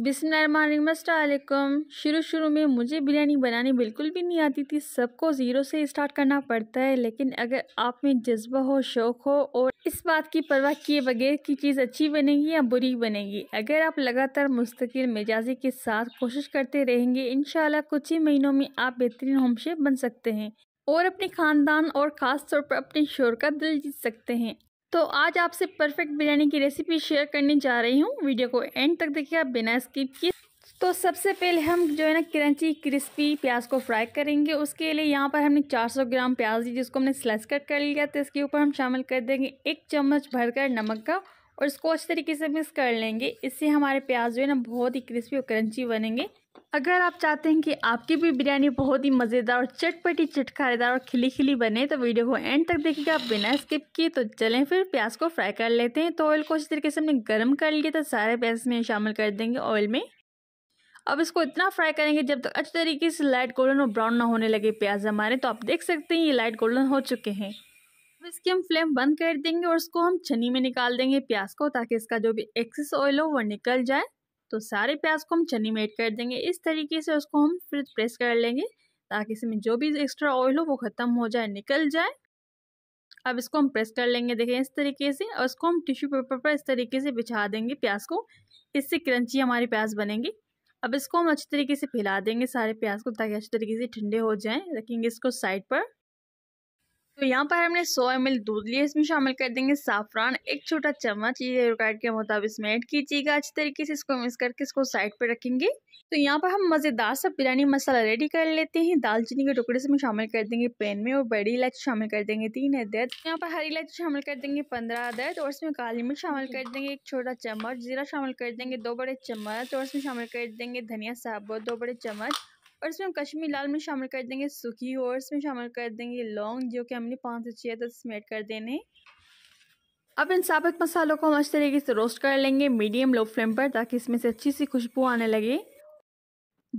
बिसमीम शुरू शुरू में मुझे बिरयानी बनानी बिल्कुल भी नहीं आती थी सबको ज़ीरो से स्टार्ट करना पड़ता है लेकिन अगर आप में जज्बा हो शौक़ हो और इस बात की परवाह किए बगैर की चीज़ अच्छी बनेगी या बुरी बनेगी अगर आप लगातार मुस्तकिल मिजाजी के साथ कोशिश करते रहेंगे इन कुछ ही महीनों में आप बेहतरीन होम बन सकते हैं और अपने ख़ानदान और ख़ास तौर पर अपने शोर का दिल जीत सकते हैं तो आज आपसे परफेक्ट बिरयानी की रेसिपी शेयर करने जा रही हूँ वीडियो को एंड तक देखिए आप बिना स्किप किए तो सबसे पहले हम जो है ना क्रंची क्रिस्पी प्याज को फ्राई करेंगे उसके लिए यहाँ पर हमने 400 ग्राम प्याज ली जिसको हमने स्लाइस कट कर लिया तो इसके ऊपर हम शामिल कर देंगे एक चम्मच भरकर नमक का और इसको अच्छे तरीके से मिक्स कर लेंगे इससे हमारे प्याज जो है ना बहुत ही क्रिस्पी और क्रंची बनेंगे अगर आप चाहते हैं कि आपकी भी बिरयानी बहुत ही मज़ेदार और चटपटी चटखारेदार और खिली खिली बने तो वीडियो को एंड तक देखिएगा बिना स्किप किए तो चलें फिर प्याज को फ्राई कर लेते हैं तो ऑयल को अच्छी तरीके से हमने गर्म कर लिया तो सारे प्याज में शामिल कर देंगे ऑयल में अब इसको इतना फ्राई करेंगे जब तक अच्छे तरीके से लाइट गोल्डन और ब्राउन ना होने लगे प्याज हमारे तो आप देख सकते हैं ये लाइट गोल्डन हो चुके हैं अब इसकी हम फ्लेम बंद कर देंगे और इसको हम छनी में निकाल देंगे प्याज को ताकि इसका जो भी एक्सेस ऑयल हो वो निकल जाए तो सारे प्याज को हम छनी में ऐड कर देंगे इस तरीके से उसको हम फिर प्रेस कर लेंगे ताकि इसमें जो भी एक्स्ट्रा ऑयल हो वो ख़त्म हो जाए निकल जाए अब इसको हम प्रेस कर लेंगे देखें इस तरीके से और इसको हम टिश्यू पेपर पर इस तरीके से बिछा देंगे प्याज को इससे क्रंची हमारे प्याज बनेंगी अब इसको हम अच्छी तरीके से फैला देंगे सारे प्याज को ताकि अच्छी तरीके से ठंडे हो जाएं रखेंगे इसको साइड पर तो यहाँ पर हमने 100 एम दूध लिया इसमें शामिल कर देंगे साफरान एक छोटा चम्मच ये रिक्वायर्ड के मुताबिक इसमें ऐड कीजिएगा अच्छी तरीके से इसको मिक्स करके इसको साइड पे रखेंगे तो यहाँ पर हम मज़ेदार सा बिरयानी मसाला रेडी कर लेते हैं दालचीनी के टुकड़े से हम शामिल कर देंगे पैन में और बड़ी इलायची शामिल कर देंगे तीन अदद यहाँ पर हरी इलायची शामिल कर देंगे पंद्रह अदद और इसमें काली मिर्च शामिल कर देंगे एक छोटा चम्मच जीरा शामिल कर देंगे दो बड़े चम्मच और इसमें शामिल कर देंगे धनिया साबुत दो बड़े चम्मच और इसमें हम कश्मीर लाल में शामिल कर देंगे सूखी हॉर्स में शामिल कर देंगे लौंग जो कि हमने पाँच से छः दस स्मेट कर देने अब इन साबुत मसालों को हम अच्छे तरीके से रोस्ट कर लेंगे मीडियम लो फ्लेम पर ताकि इसमें से अच्छी सी खुशबू आने लगे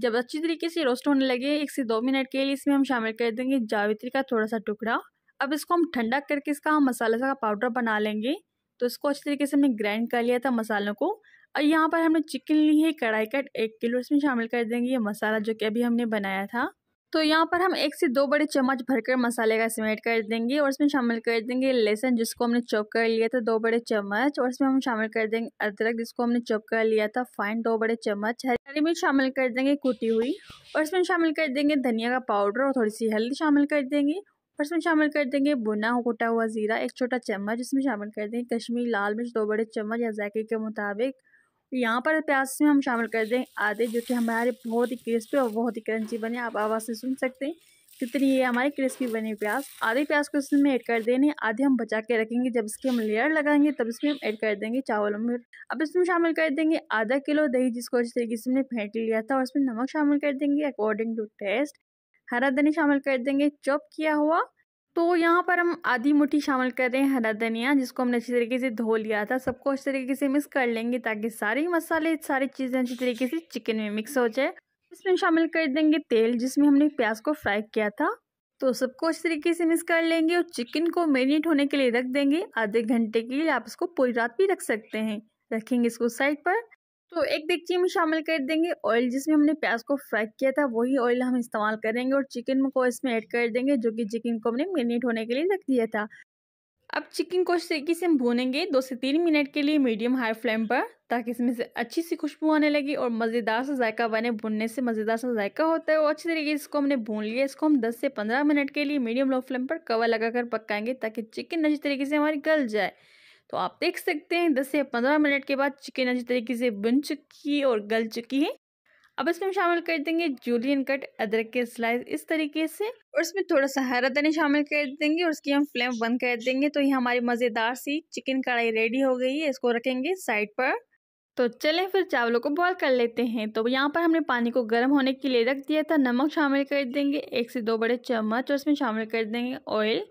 जब अच्छी तरीके से रोस्ट होने लगे एक से दो मिनट के लिए इसमें हम शामिल कर देंगे जावित्री का थोड़ा सा टुकड़ा अब इसको हम ठंडा करके इसका हम मसाला सा का पाउडर बना लेंगे तो इसको अच्छी तरीके से हमने ग्राइंड कर लिया था मसालों को और यहाँ पर हमने चिकन ली है कढ़ाई कट एक किलो इसमें शामिल कर देंगे ये मसाला जो कि अभी हमने बनाया था तो यहाँ पर हम एक से दो बड़े चम्मच भरकर मसाले का सीमेंट कर देंगे और इसमें शामिल कर देंगे लहसुन जिसको हमने चॉप कर लिया था दो बड़े चम्मच और इसमें हम शामिल कर देंगे अदरक जिसको हमने चॉप कर लिया था फाइन दो बड़े चम्मच हरी मिर्च शामिल कर देंगे कूटी हुई और इसमें शामिल कर देंगे धनिया का पाउडर और थोड़ी सी हल्दी शामिल कर देंगे और इसमें शामिल कर देंगे बुना कुटा हुआ ज़ीरा एक छोटा चम्मच इसमें शामिल कर देंगे कश्मीरी लाल मिर्च दो बड़े चम्मच या जायके के मुताबिक यहाँ पर प्याज में हम शामिल कर दें आधे जो कि हमारे बहुत ही क्रिस्पी और बहुत ही क्रंची बने आप आवाज़ से सुन सकते हैं कितनी ये हमारी क्रिस्पी बने प्याज आधे प्याज को इसमें ऐड कर देने आधे हम बचा के रखेंगे जब इसकी हम लेयर लगाएंगे तब इसमें हम ऐड कर देंगे चावलों में अब इसमें शामिल कर देंगे आधा किलो दही जिसको अच्छी तरीके से हमने फेंट लिया था और इसमें नमक शामिल कर देंगे अकॉर्डिंग टू टेस्ट हरा धनी शामिल कर देंगे चॉप किया हुआ तो यहाँ पर हम आधी मुट्ठी शामिल कर रहे हैं हरा धनिया जिसको हमने अच्छी तरीके से धो लिया था सबको अच्छी तरीके से मिक्स कर लेंगे ताकि सारे मसाले सारी चीज़ें अच्छी तरीके से चिकन में मिक्स हो जाए इसमें शामिल कर देंगे तेल जिसमें हमने प्याज को फ्राई किया था तो सबको अच्छी तरीके से मिक्स कर लेंगे और चिकन को मेरीनेट होने के लिए रख देंगे आधे घंटे के लिए आप इसको पूरी रात भी रख सकते हैं रखेंगे इसको साइड पर तो एक देखिए में शामिल कर देंगे ऑयल जिसमें हमने प्याज को फ्राई किया था वही ऑयल हम इस्तेमाल करेंगे और चिकन को इसमें ऐड कर देंगे जो कि चिकन को हमने मैरिनेट होने के लिए रख दिया था अब चिकन को इस तरीके से हम भूनेंगे दो से तीन मिनट के लिए मीडियम हाई फ्लेम पर ताकि इसमें से अच्छी सी खुशबू आने लगी और मज़ेदार सा जायका बने भुनने से मज़ेदार सा जायका होता है और अच्छी तरीके से इसको हमने भून लिया इसको हम 10 से 15 मिनट के लिए मीडियम लो फ्लेम पर कवर लगाकर पकाएंगे ताकि चिकन अच्छी तरीके से हमारी गल जाए तो आप देख सकते हैं दस से पंद्रह मिनट के बाद चिकन अच्छी तरीके से बन चुकी है और गल चुकी है अब इसमें हम शामिल कर देंगे जूलियन कट अदरक के स्लाइस इस तरीके से और इसमें थोड़ा सा हरा धनिया शामिल कर देंगे और उसकी हम फ्लेम बंद कर देंगे तो ये हमारी मज़ेदार सी चिकन कढ़ाई रेडी हो गई है इसको रखेंगे साइड पर तो चलें फिर चावलों को बॉयल कर लेते हैं तो यहाँ पर हमने पानी को गर्म होने के लिए रख दिया था नमक शामिल कर देंगे एक से दो बड़े चम्मच और इसमें शामिल कर देंगे ऑयल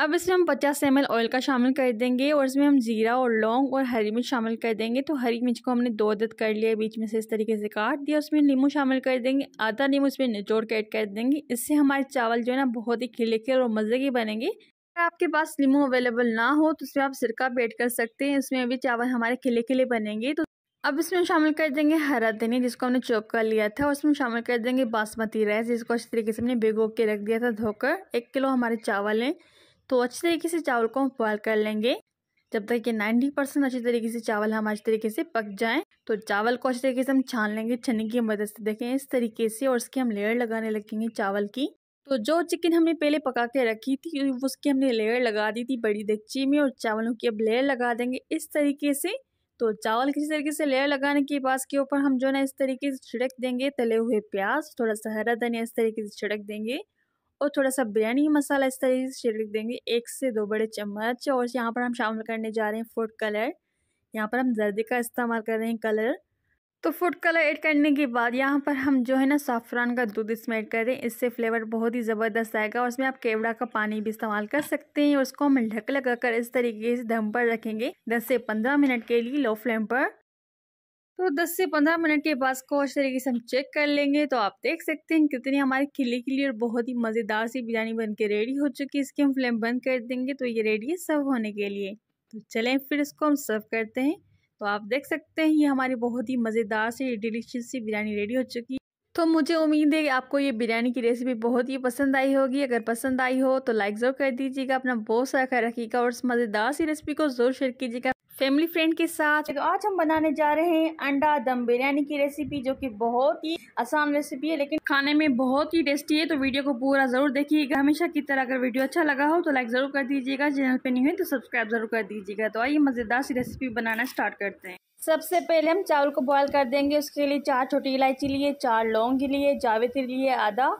अब इसमें हम 50 एम ऑयल का शामिल कर देंगे और इसमें हम ज़ीरा और लौंग और हरी मिर्च शामिल कर देंगे तो हरी मिर्च को हमने दो अदद कर लिया बीच में से इस तरीके से काट दिया उसमें नींबू शामिल कर देंगे आधा नींबू इसमें निचोड़ के ऐड कर देंगे इससे हमारे चावल जो है ना बहुत ही खिले खिले और मज़े के बनेंगे अगर आपके पास नींबू अवेलेबल ना हो तो उसमें आप सिरका पेड कर सकते हैं इसमें अभी चावल हमारे खिले खिले बनेंगे तो अब इसमें शामिल कर देंगे हरा धनिया जिसको हमने चॉप कर लिया था और इसमें शामिल कर देंगे बासमती राइस जिसको अच्छी तरीके से हमने भिगो के रख दिया था धोकर एक किलो हमारे चावल हैं तो अच्छी तरीके से चावल को हम बॉयल कर लेंगे जब तक कि 90 परसेंट अच्छी तरीके से चावल हम अच्छी तरीके से पक जाएं तो चावल को अच्छी तरीके से हम छान लेंगे छन्नी की मदद से देखें इस तरीके से और उसकी हम लेयर लगाने लगेंगे चावल की तो जो चिकन हमने पहले पका के रखी थी उसकी हमने लेयर लगा दी थी बड़ी देगची में और चावलों की अब लेयर लगा देंगे इस तरीके से तो चावल किसी तरीके से लेयर लगाने के बाद के ऊपर हम जो है ना इस तरीके से छिड़क देंगे तले हुए प्याज थोड़ा सा हरा धनिया इस तरीके से छिड़क देंगे और थोड़ा सा बिरयानी मसाला इस तरीके से छिड़क देंगे एक से दो बड़े चम्मच और यहाँ पर हम शामिल करने जा रहे हैं फूड कलर यहाँ पर हम जर्दी का इस्तेमाल कर रहे हैं कलर तो फूड कलर ऐड करने के बाद यहाँ पर हम जो है ना साफ़रान का दूध इसमें ऐड हैं इससे फ्लेवर बहुत ही ज़बरदस्त आएगा और इसमें आप केवड़ा का पानी भी इस्तेमाल कर सकते हैं और उसको हम ढक लगा इस तरीके से दम पर रखेंगे दस से पंद्रह मिनट के लिए लो फ्लेम पर तो 10 से 15 मिनट के बाद को अच्छे तरीके से हम चेक कर लेंगे तो आप देख सकते हैं कितनी हमारी खिली खिली और बहुत ही मज़ेदार सी बिरयानी बन के रेडी हो चुकी है इसकी हम फ्लेम बंद कर देंगे तो ये रेडी है सर्व होने के लिए तो चलें फिर इसको हम सर्व करते हैं तो आप देख सकते हैं ये हमारी बहुत ही मज़ेदार सी डिलीशियस सी बिरयानी रेडी हो चुकी है तो मुझे उम्मीद है कि आपको ये बिरयानी की रेसिपी बहुत ही पसंद आई होगी अगर पसंद आई हो तो लाइक ज़रूर कर दीजिएगा अपना बहुत सारा ख्याल रखिएगा और इस मज़ेदार सी रेसिपी को ज़रूर शेयर कीजिएगा फैमिली फ्रेंड के साथ तो आज हम बनाने जा रहे हैं अंडा दम बिरयानी की रेसिपी जो कि बहुत ही आसान रेसिपी है लेकिन खाने में बहुत ही टेस्टी है तो वीडियो को पूरा जरूर देखिएगा हमेशा की तरह अगर वीडियो अच्छा लगा हो तो लाइक जरूर कर दीजिएगा चैनल पे नहीं है तो सब्सक्राइब जरूर कर दीजिएगा तो आइए मजेदार सी रेसिपी बनाना स्टार्ट करते हैं सबसे पहले हम चावल को बॉयल कर देंगे उसके लिए चार छोटी इलायची लिए चार लौंग लिए जावेत्री लिए आधा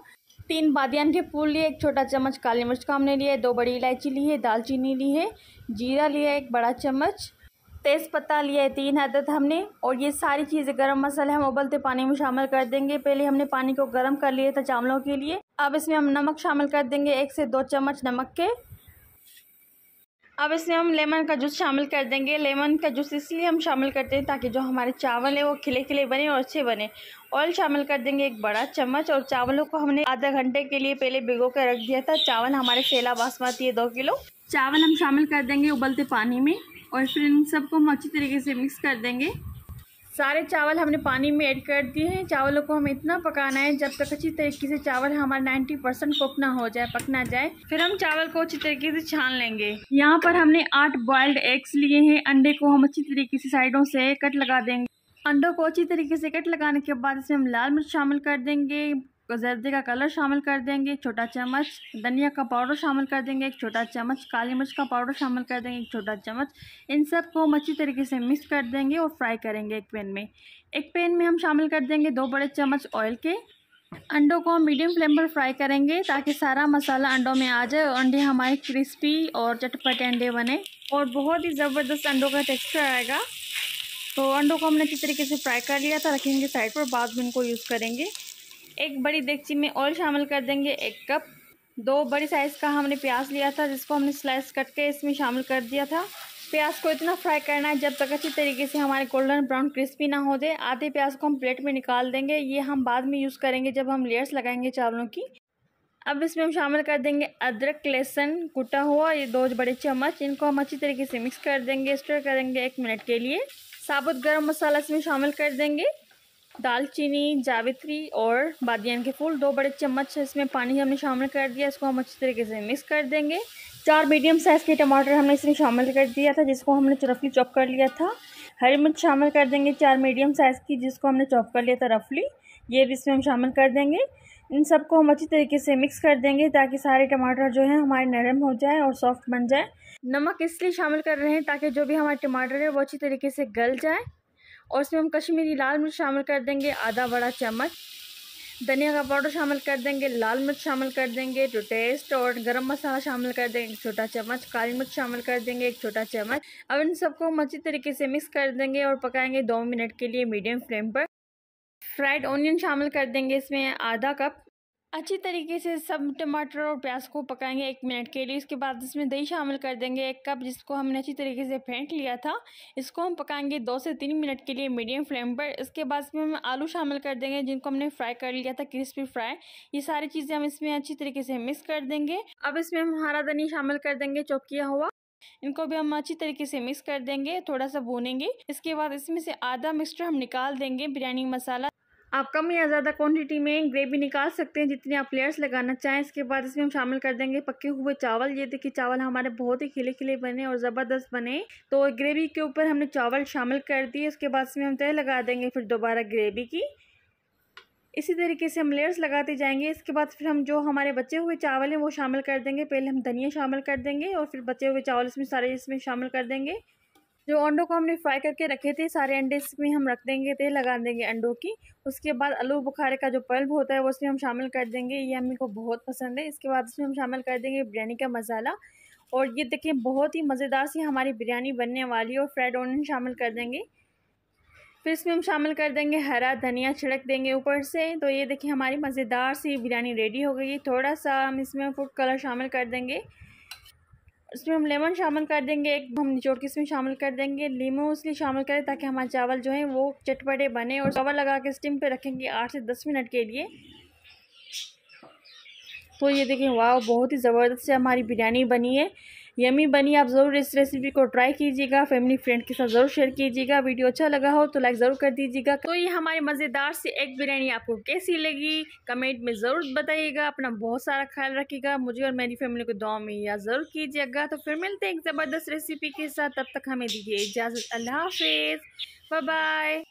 तीन बादियान के फूल लिए एक छोटा चम्मच काली मिर्च का हमने लिया दो बड़ी इलायची ली है दालचीनी ली है जीरा लिया एक बड़ा चम्मच तेज़पत्ता लिया है तीन हदद हमने और ये सारी चीज़ें गरम मसाले हम उबलते पानी में शामिल कर देंगे पहले हमने पानी को गर्म कर लिया था चावलों के लिए अब इसमें हम नमक शामिल कर देंगे एक से दो चम्मच नमक के अब इसमें हम लेमन का जूस शामिल कर देंगे लेमन का जूस इसलिए हम शामिल करते हैं ताकि जो हमारे चावल है वो खिले खिले बने और अच्छे बने ऑयल शामिल कर देंगे एक बड़ा चम्मच और चावलों को हमने आधा घंटे के लिए पहले भिगो कर रख दिया था चावल हमारे सेला बासमती है दो किलो चावल हम शामिल कर देंगे उबलते पानी में और फिर इन सबको हम अच्छी तरीके से मिक्स कर देंगे सारे चावल हमने पानी में ऐड कर दिए हैं चावलों को हमें इतना पकाना है जब तक अच्छी तरीके से चावल हमारा नाइन्टी परसेंट कुक हो जाए पकना जाए फिर हम चावल को अच्छी तरीके से छान लेंगे यहाँ पर हमने आठ बॉइल्ड एग्स लिए हैं अंडे को हम अच्छी तरीके से साइडों से कट लगा देंगे अंडों को अच्छी तरीके से कट लगाने के बाद इसमें हम लाल मिर्च शामिल कर देंगे को जर्दे का कलर शामिल कर देंगे एक छोटा चम्मच धनिया का पाउडर शामिल कर देंगे एक छोटा चम्मच काली मिर्च का पाउडर शामिल कर देंगे एक छोटा चम्मच इन सब को हम अच्छी तरीके से मिक्स कर देंगे और फ्राई करेंगे एक पैन में एक पैन में हम शामिल कर देंगे दो बड़े चम्मच ऑयल के अंडों को हम मीडियम फ्लेम पर फ्राई करेंगे ताकि सारा मसाला अंडों में आ जाए और अंडे हमारे क्रिस्पी और चटपटे अंडे बने और बहुत ही ज़बरदस्त अंडों का टेक्सचर आएगा तो अंडों को हमने अच्छी तरीके से फ्राई कर लिया था रखेंगे साइड पर बाद में इनको यूज़ करेंगे एक बड़ी देगची में ऑयल शामिल कर देंगे एक कप दो बड़ी साइज़ का हमने प्याज लिया था जिसको हमने स्लाइस कट के इसमें शामिल कर दिया था प्याज को इतना फ्राई करना है जब तक अच्छी तरीके से हमारे गोल्डन ब्राउन क्रिस्पी ना हो जाए आधे प्याज को हम प्लेट में निकाल देंगे ये हम बाद में यूज़ करेंगे जब हम लेयर्स लगाएंगे चावलों की अब इसमें हम शामिल कर देंगे अदरक लहसुन कुटा हुआ ये दो बड़े चम्मच इनको हम अच्छी तरीके से मिक्स कर देंगे स्टोर करेंगे एक मिनट के लिए साबुत गर्म मसाला इसमें शामिल कर देंगे दालचीनी जावित्री और बादियान के फूल दो बड़े चम्मच इसमें पानी हमने शामिल कर दिया इसको हम अच्छी तरीके से मिक्स कर देंगे चार मीडियम साइज़ के टमाटर हमने इसमें शामिल कर दिया था जिसको हमने रफली चॉप कर लिया था हरी मिर्च शामिल कर देंगे चार मीडियम साइज़ की जिसको हमने चॉप कर लिया था रफली ये भी इसमें हम शामिल कर देंगे इन सबको हम अच्छी तरीके से मिक्स कर देंगे ताकि सारे टमाटर जो हैं हमारे नरम हो जाए और सॉफ्ट बन जाए नमक इसलिए शामिल कर रहे हैं ताकि जो भी हमारे टमाटर है वो अच्छी तरीके से गल जाए और इसमें हम कश्मीरी लाल मिर्च शामिल कर देंगे आधा बड़ा चम्मच धनिया का पाउडर शामिल कर देंगे लाल मिर्च शामिल कर देंगे टू टेस्ट और गरम मसाला शामिल कर देंगे एक छोटा चम्मच काली मिर्च शामिल कर देंगे एक छोटा चम्मच अब इन सबको हम अच्छी तरीके से मिक्स कर देंगे और पकाएंगे दो मिनट के लिए मीडियम फ्लेम पर फ्राइड ऑनियन शामिल कर देंगे इसमें आधा कप अच्छी तरीके से सब टमाटर और प्याज को पकाएंगे एक मिनट के लिए इसके बाद इसमें दही शामिल कर देंगे एक कप जिसको हमने अच्छी तरीके से फेंट लिया था इसको हम पकाएंगे दो से तीन मिनट के लिए मीडियम फ्लेम पर इसके बाद इसमें हम आलू शामिल कर देंगे जिनको हमने फ्राई कर लिया था क्रिस्पी फ्राई ये सारी चीज़ें हम इसमें अच्छी तरीके से मिक्स कर देंगे अब इसमें हम हरा धनी शामिल कर देंगे चौकिया किया हुआ इनको भी हम अच्छी तरीके से मिक्स कर देंगे थोड़ा सा भूनेंगे इसके बाद इसमें से आधा मिक्सचर हम निकाल देंगे बिरयानी मसाला आप कम या ज़्यादा क्वांटिटी में ग्रेवी निकाल सकते हैं जितने आप लेयर्स लगाना चाहें इसके बाद इसमें हम शामिल कर देंगे पके हुए चावल ये देखिए चावल हमारे बहुत ही खिले खिले बने और ज़बरदस्त बने तो ग्रेवी के ऊपर हमने चावल शामिल कर दिए उसके बाद इसमें हम तय लगा देंगे फिर दोबारा ग्रेवी की इसी तरीके से हम लेयर्स लगाते जाएंगे इसके बाद फिर हम जो हमारे बचे हुए चावल हैं वो शामिल कर देंगे पहले हम धनिया शामिल कर देंगे और फिर बचे हुए चावल इसमें सारे इसमें शामिल कर देंगे जो अंडों को हमने फ्राई करके रखे थे सारे अंडे इसमें हम रख देंगे तेल लगा देंगे अंडों की उसके बाद आलू बुखारे का जो पल्ब होता है वो उसमें हम शामिल कर देंगे ये हमें को बहुत पसंद है इसके बाद इसमें हम शामिल कर देंगे बिरयानी का मसाला और ये देखिए बहुत ही मज़ेदार सी हमारी बिरयानी बनने वाली है और फ्राइड ऑनियन शामिल कर देंगे फिर इसमें हम शामिल कर देंगे हरा धनिया छिड़क देंगे ऊपर से तो ये देखिए हमारी मज़ेदार सी बिरयानी रेडी हो गई थोड़ा सा हम इसमें फूड कलर शामिल कर देंगे उसमें हम लेमन शामिल कर देंगे एक हम निचोड़ के इसमें शामिल कर देंगे लीमू इसलिए शामिल करें ताकि हमारे चावल जो है वो चटपटे बने और चावल लगा के स्टीम पे रखेंगे आठ से दस मिनट के लिए तो ये देखें वाह बहुत ही ज़बरदस्त से हमारी बिरयानी बनी है यमी बनी आप ज़रूर इस रेसिपी को ट्राई कीजिएगा फैमिली फ्रेंड के साथ ज़रूर शेयर कीजिएगा वीडियो अच्छा लगा हो तो लाइक ज़रूर कर दीजिएगा तो ये हमारे मज़ेदार सी एग बिरयानी आपको कैसी लगी कमेंट में ज़रूर बताइएगा अपना बहुत सारा ख्याल रखिएगा मुझे और मेरी फैमिली को दुआ में याद ज़रूर कीजिएगा तो फिर मिलते हैं एक ज़बरदस्त रेसिपी के साथ तब तक हमें दीजिए इजाज़त अल्लाह हाफिज़ बाय